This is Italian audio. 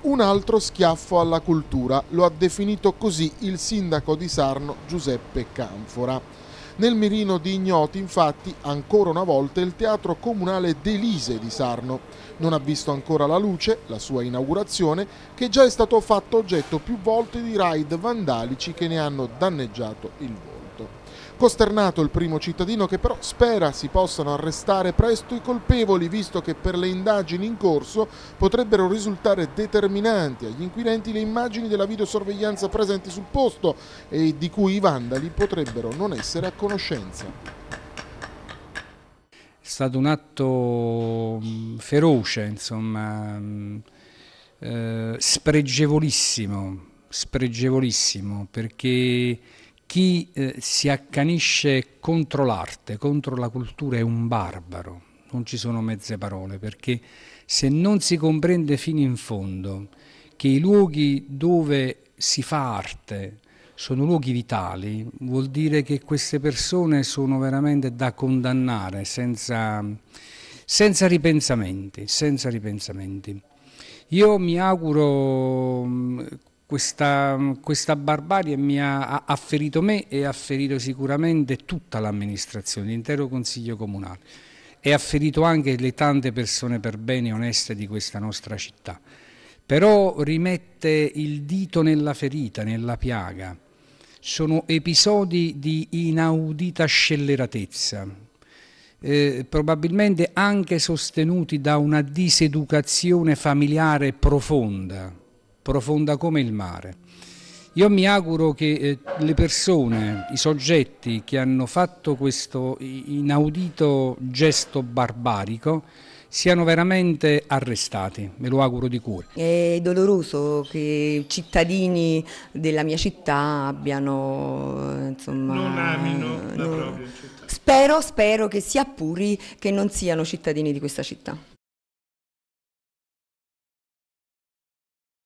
un altro schiaffo alla cultura, lo ha definito così il sindaco di Sarno Giuseppe Canfora. Nel mirino di ignoti, infatti, ancora una volta il teatro comunale Delise di Sarno. Non ha visto ancora la luce, la sua inaugurazione, che già è stato fatto oggetto più volte di raid vandalici che ne hanno danneggiato il volo. Costernato il primo cittadino che però spera si possano arrestare presto i colpevoli visto che per le indagini in corso potrebbero risultare determinanti agli inquirenti le immagini della videosorveglianza presenti sul posto e di cui i vandali potrebbero non essere a conoscenza. È stato un atto mm, feroce, insomma, mm, eh, spregevolissimo, spregevolissimo, perché chi eh, si accanisce contro l'arte, contro la cultura è un barbaro, non ci sono mezze parole, perché se non si comprende fino in fondo che i luoghi dove si fa arte sono luoghi vitali, vuol dire che queste persone sono veramente da condannare senza, senza ripensamenti, senza ripensamenti. Io mi auguro mm, questa, questa, barbarie mi ha, ha ferito me e ha ferito sicuramente tutta l'amministrazione, l'intero Consiglio Comunale e ha ferito anche le tante persone per bene e oneste di questa nostra città. Però rimette il dito nella ferita, nella piaga. Sono episodi di inaudita scelleratezza, eh, probabilmente anche sostenuti da una diseducazione familiare profonda profonda come il mare. Io mi auguro che eh, le persone, i soggetti che hanno fatto questo inaudito gesto barbarico siano veramente arrestati, me lo auguro di cuore. È doloroso che cittadini della mia città abbiano, eh, insomma... Non amino la non... propria città. Spero, spero che sia puri che non siano cittadini di questa città.